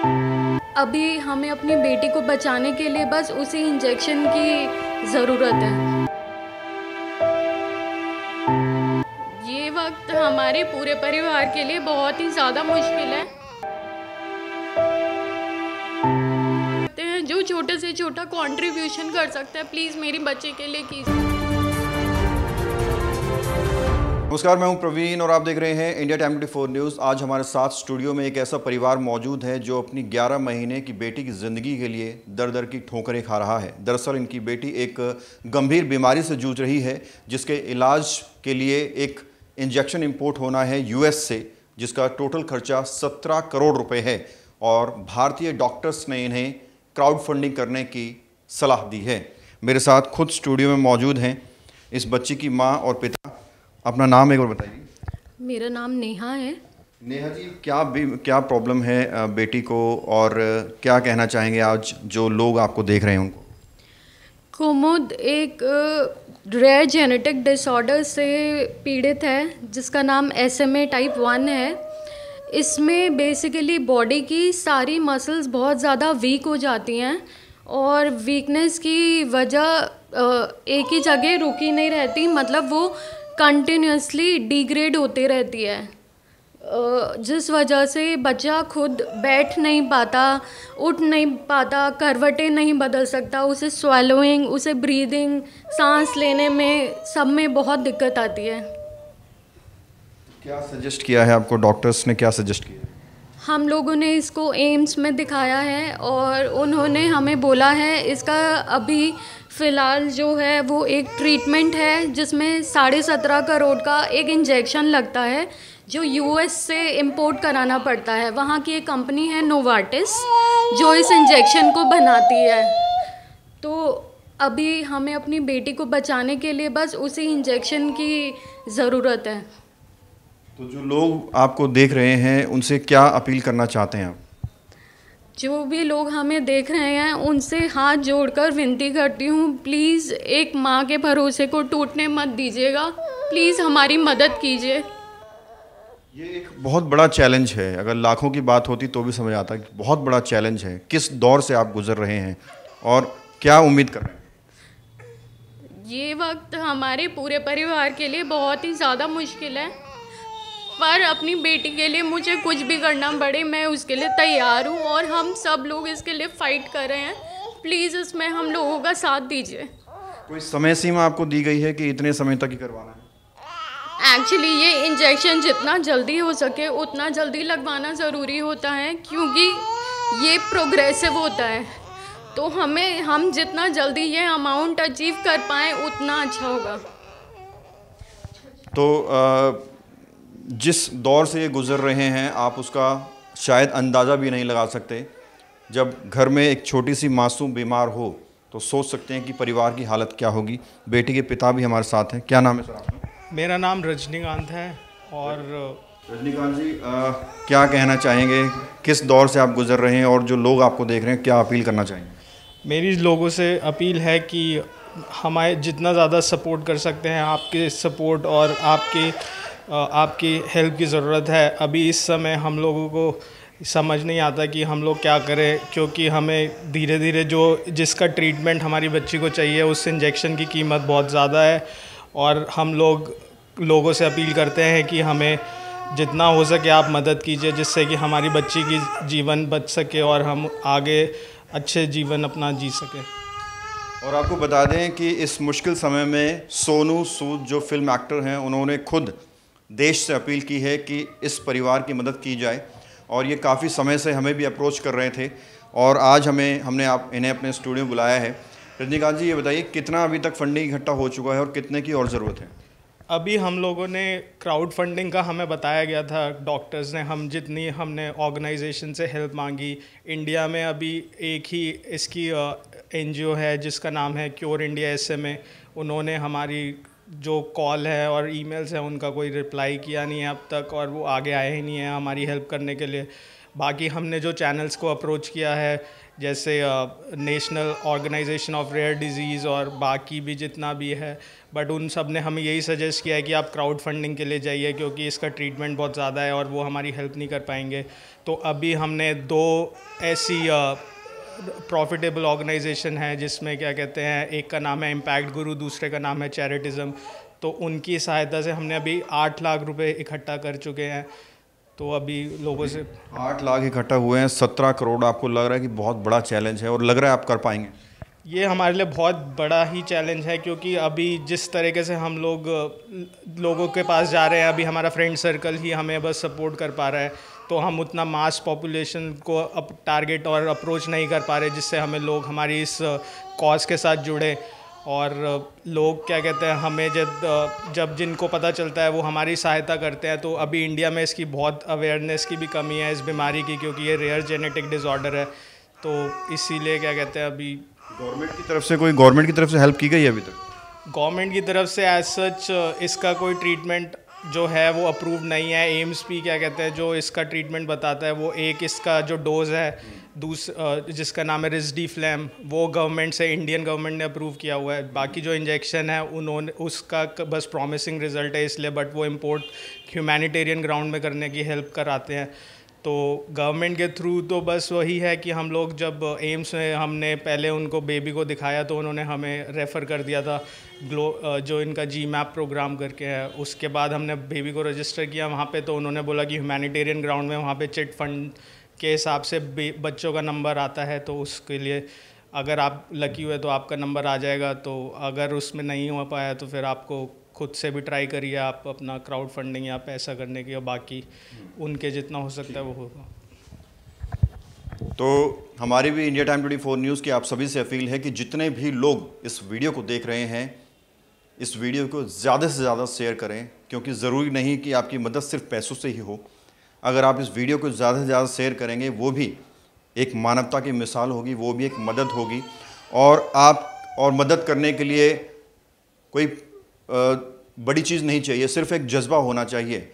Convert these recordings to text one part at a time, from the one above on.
अभी हमें अपनी बेटी को बचाने के लिए बस उसी इंजेक्शन की ज़रूरत है ये वक्त हमारे पूरे परिवार के लिए बहुत ही ज़्यादा मुश्किल है जो छोटे से छोटा कंट्रीब्यूशन कर सकता है प्लीज़ मेरी बच्चे के लिए कीजिए नमस्कार मैं हूं प्रवीण और आप देख रहे हैं इंडिया टाइम फोर न्यूज़ आज हमारे साथ स्टूडियो में एक ऐसा परिवार मौजूद है जो अपनी 11 महीने की बेटी की ज़िंदगी के लिए दर दर की ठोकरें खा रहा है दरअसल इनकी बेटी एक गंभीर बीमारी से जूझ रही है जिसके इलाज के लिए एक इंजेक्शन इम्पोर्ट होना है यू से जिसका टोटल खर्चा सत्रह करोड़ रुपये है और भारतीय डॉक्टर्स ने इन्हें क्राउड फंडिंग करने की सलाह दी है मेरे साथ खुद स्टूडियो में मौजूद हैं इस बच्ची की माँ और पिता अपना नाम एक बार बताइए मेरा नाम नेहा है नेहा जी क्या क्या प्रॉब्लम है बेटी को और क्या कहना चाहेंगे आज जो लोग आपको देख रहे हैं उनको कुमुद एक रेयर जेनेटिक डिसऑर्डर से पीड़ित है जिसका नाम S M A type one है इसमें बेसिकली बॉडी की सारी मसल्स बहुत ज़्यादा वीक हो जाती हैं और वीकनेस की वजह एक ही जगह रुकी नहीं रहती मतलब वो कंटिन्यूसली डिग्रेड होती रहती है जिस वजह से बच्चा खुद बैठ नहीं पाता उठ नहीं पाता करवटें नहीं बदल सकता उसे स्वेलोइंग उसे ब्रीदिंग सांस लेने में सब में बहुत दिक्कत आती है क्या सजेस्ट किया है आपको डॉक्टर्स ने क्या सजेस्ट किया हम लोगों ने इसको एम्स में दिखाया है और उन्होंने हमें बोला है इसका अभी फ़िलहाल जो है वो एक ट्रीटमेंट है जिसमें साढ़े सत्रह करोड़ का एक इंजेक्शन लगता है जो यूएस से इंपोर्ट कराना पड़ता है वहाँ की एक कंपनी है नोवाटिस जो इस इंजेक्शन को बनाती है तो अभी हमें अपनी बेटी को बचाने के लिए बस उसी इंजेक्शन की ज़रूरत है तो जो लोग आपको देख रहे हैं उनसे क्या अपील करना चाहते हैं आप जो भी लोग हमें देख रहे हैं उनसे हाथ जोड़कर विनती करती हूँ प्लीज़ एक माँ के भरोसे को टूटने मत दीजिएगा प्लीज़ हमारी मदद कीजिए ये एक बहुत बड़ा चैलेंज है अगर लाखों की बात होती तो भी समझ आता कि बहुत बड़ा चैलेंज है किस दौर से आप गुजर रहे हैं और क्या उम्मीद कर रहे हैं ये वक्त हमारे पूरे परिवार के लिए बहुत ही ज़्यादा मुश्किल है पर अपनी बेटी के लिए मुझे कुछ भी करना पड़े मैं उसके लिए तैयार हूँ और हम सब लोग इसके लिए फ़ाइट कर रहे हैं प्लीज़ इसमें हम लोगों का साथ दीजिए कोई तो समय सीमा आपको दी गई है कि इतने समय तक ही करवाना है एक्चुअली ये इंजेक्शन जितना जल्दी हो सके उतना जल्दी लगवाना ज़रूरी होता है क्योंकि ये प्रोग्रेसिव होता है तो हमें हम जितना जल्दी ये अमाउंट अचीव कर पाएँ उतना अच्छा होगा तो आ, जिस दौर से ये गुज़र रहे हैं आप उसका शायद अंदाज़ा भी नहीं लगा सकते जब घर में एक छोटी सी मासूम बीमार हो तो सोच सकते हैं कि परिवार की हालत क्या होगी बेटी के पिता भी हमारे साथ हैं क्या नाम है सर आपका मेरा नाम रजनीकांत है और रजनीकांत जी आ, क्या कहना चाहेंगे किस दौर से आप गुजर रहे हैं और जो लोग आपको देख रहे हैं क्या अपील करना चाहेंगे मेरी लोगों से अपील है कि हमारे जितना ज़्यादा सपोर्ट कर सकते हैं आपके सपोर्ट और आपके आपकी हेल्प की ज़रूरत है अभी इस समय हम लोगों को समझ नहीं आता कि हम लोग क्या करें क्योंकि हमें धीरे धीरे जो जिसका ट्रीटमेंट हमारी बच्ची को चाहिए उस इंजेक्शन की कीमत बहुत ज़्यादा है और हम लोग लोगों से अपील करते हैं कि हमें जितना हो सके आप मदद कीजिए जिससे कि हमारी बच्ची की जीवन बच सके और हम आगे अच्छे जीवन अपना जी सकें और आपको बता दें कि इस मुश्किल समय में सोनू सूद जो फिल्म एक्टर हैं उन्होंने खुद देश से अपील की है कि इस परिवार की मदद की जाए और ये काफ़ी समय से हमें भी अप्रोच कर रहे थे और आज हमें हमने आप इन्हें अपने स्टूडियो बुलाया है रजनीकांत जी ये बताइए कितना अभी तक फंडिंग इकट्ठा हो चुका है और कितने की और ज़रूरत है अभी हम लोगों ने क्राउड फंडिंग का हमें बताया गया था डॉक्टर्स ने हम जितनी हमने ऑर्गेनाइजेशन से हेल्प मांगी इंडिया में अभी एक ही इसकी एनजीओ है जिसका नाम है क्योर इंडिया एस उन्होंने हमारी जो कॉल है और ईमेल्स हैं उनका कोई रिप्लाई किया नहीं है अब तक और वो आगे आए ही नहीं है हमारी हेल्प करने के लिए बाकी हमने जो चैनल्स को अप्रोच किया है जैसे National Organization of Rare Diseases और बाकी भी जितना भी है बट उन सब ने हमें यही सजेस्ट किया है कि आप क्राउड फंडिंग के लिए जाइए क्योंकि इसका ट्रीटमेंट बहुत ज़्यादा है और वो हमारी हेल्प नहीं कर पाएंगे तो अभी हमने दो ऐसी प्रॉफिटेबल ऑर्गेनाइजेशन है जिसमें क्या कहते हैं एक का नाम है इम्पैक्ट गुरु दूसरे का नाम है चैरिटिज़म तो उनकी सहायता से हमने अभी आठ लाख रुपए इकट्ठा कर चुके हैं तो अभी लोगों से आठ लाख इकट्ठा हुए हैं सत्रह करोड़ आपको लग रहा है कि बहुत बड़ा चैलेंज है और लग रहा है आप कर पाएंगे ये हमारे लिए बहुत बड़ा ही चैलेंज है क्योंकि अभी जिस तरीके से हम लोग लोगों के पास जा रहे हैं अभी हमारा फ्रेंड सर्कल ही हमें बस सपोर्ट कर पा रहा है तो हम उतना मास पॉपुलेशन को अप टारगेट और अप्रोच नहीं कर पा रहे जिससे हमें लोग हमारी इस कॉज के साथ जुड़े और लोग क्या कहते हैं हमें जब जब जिनको पता चलता है वो हमारी सहायता करते हैं तो अभी इंडिया में इसकी बहुत अवेयरनेस की भी कमी है इस बीमारी की क्योंकि ये रेयर जेनेटिक डिसऑर्डर है तो इसीलिए क्या कहते हैं अभी गवर्नमेंट की तरफ से कोई गवर्नमेंट की तरफ से हेल्प की गई है अभी तक गवर्नमेंट की तरफ से एज सच इसका कोई ट्रीटमेंट जो है वो अप्रूव नहीं है एम्स भी क्या कहते हैं जो इसका ट्रीटमेंट बताता है वो एक इसका जो डोज़ है दूस जिसका नाम है रिजडी फ्लैम वो गवर्नमेंट से इंडियन गवर्नमेंट ने अप्रूव किया हुआ है बाकी जो इंजेक्शन है उन्होंने उसका बस प्रॉमिसिंग रिजल्ट है इसलिए बट वो इम्पोर्ट ह्यूमैनिटेरियन ग्राउंड में करने की हेल्प कराते हैं तो गवर्नमेंट के थ्रू तो बस वही है कि हम लोग जब एम्स में हमने पहले उनको बेबी को दिखाया तो उन्होंने हमें रेफ़र कर दिया था ग्लो जो इनका जी मैप प्रोग्राम करके है उसके बाद हमने बेबी को रजिस्टर किया वहाँ पे तो उन्होंने बोला कि ह्यूमैनिटेरियन ग्राउंड में वहाँ पे चिट फंड के हिसाब से बच्चों का नंबर आता है तो उसके लिए अगर आप लकी हुए तो आपका नंबर आ जाएगा तो अगर उसमें नहीं हो पाया तो फिर आपको खुद से भी ट्राई करिए आप अपना क्राउड फंडिंग या पैसा करने की और बाकी हम्म। उनके जितना हो सकता है वो होगा तो हमारी भी India Time twenty four news की आप सभी से अपील है कि जितने भी लोग इस वीडियो को देख रहे हैं इस वीडियो को ज़्यादा से ज़्यादा शेयर करें क्योंकि ज़रूरी नहीं कि आपकी मदद सिर्फ पैसों से ही हो अगर आप इस वीडियो को ज़्यादा से ज़्यादा शेयर करेंगे वो भी एक मानवता की मिसाल होगी वो भी एक मदद होगी और आप और मदद करने के लिए कोई बड़ी चीज़ नहीं चाहिए सिर्फ एक जज्बा होना चाहिए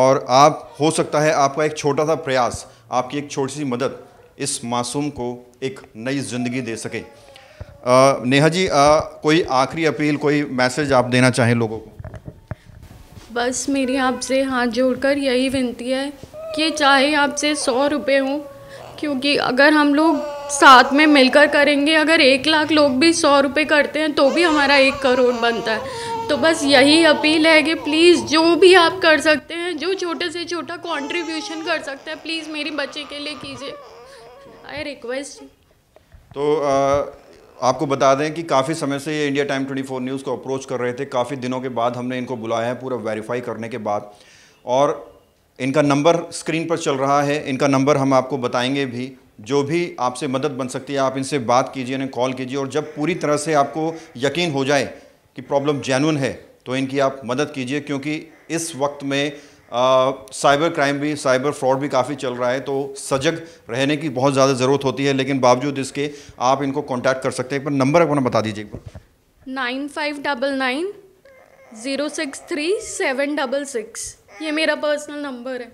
और आप हो सकता है आपका एक छोटा सा प्रयास आपकी एक छोटी सी मदद इस मासूम को एक नई ज़िंदगी दे सके आ, नेहा जी आ, कोई आखिरी अपील कोई मैसेज आप देना चाहें लोगों को बस मेरी आपसे हाथ जोड़कर यही विनती है कि चाहे आपसे सौ रुपये हों क्योंकि अगर हम लोग साथ में मिलकर करेंगे अगर एक लाख लोग भी सौ रुपये करते हैं तो भी हमारा एक करोड़ बनता है तो बस यही अपील है कि प्लीज़ जो भी आप कर सकते हैं जो छोटे से छोटा कंट्रीब्यूशन कर सकते हैं प्लीज़ मेरी बच्चे के लिए कीजिए आई रिक्वेस्ट तो आ, आपको बता दें कि काफ़ी समय से ये इंडिया टाइम 24 न्यूज़ को अप्रोच कर रहे थे काफ़ी दिनों के बाद हमने इनको बुलाया है पूरा वेरीफाई करने के बाद और इनका नंबर स्क्रीन पर चल रहा है इनका नंबर हम आपको बताएंगे भी जो भी आपसे मदद बन सकती है आप इनसे बात कीजिए इन्हें कॉल कीजिए और जब पूरी तरह से आपको यकीन हो जाए कि प्रॉब्लम जैनुन है तो इनकी आप मदद कीजिए क्योंकि इस वक्त में आ, साइबर क्राइम भी साइबर फ्रॉड भी काफ़ी चल रहा है तो सजग रहने की बहुत ज़्यादा ज़रूरत होती है लेकिन बावजूद इसके आप इनको कॉन्टैक्ट कर सकते हैं पर नंबर अपना बता दीजिए एक बार nine five double nine zero six three seven double six ये मेरा पर्सनल नंबर है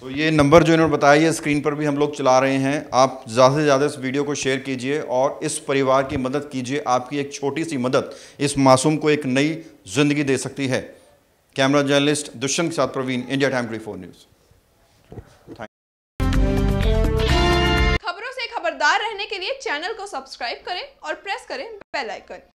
तो ये नंबर जो इन्होंने बताया ये स्क्रीन पर भी हम लोग चला रहे हैं आप ज़्यादा से ज़्यादा इस वीडियो को शेयर कीजिए और इस परिवार की मदद कीजिए आपकी एक छोटी सी मदद इस मासूम को एक नई ज़िंदगी दे सकती है कैमरा जर्नलिस्ट दुष्यंत के साथ Praveen India Time twenty four news खबरों से खबरदार रहने के लिए चैनल को सब्सक्राइब करें और प्रेस करें बेल आइकन